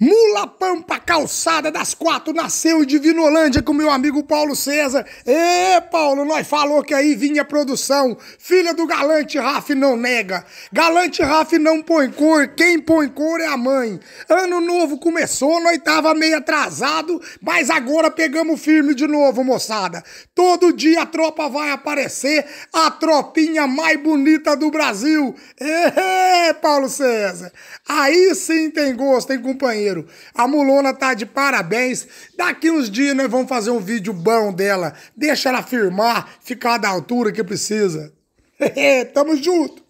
Mula Pampa Calçada das Quatro nasceu em Divinolândia com meu amigo Paulo César. Ê, Paulo, nós falou que aí vinha produção. Filha do Galante Raf não nega. Galante Raf não põe cor, quem põe cor é a mãe. Ano novo começou, nós tava meio atrasado, mas agora pegamos firme de novo, moçada. Todo dia a tropa vai aparecer, a tropinha mais bonita do Brasil. Ê, Paulo César? Aí sim tem gosto, tem companheiro. A Mulona tá de parabéns. Daqui uns dias nós né, vamos fazer um vídeo bom dela. Deixa ela firmar, ficar da altura que precisa. Tamo junto.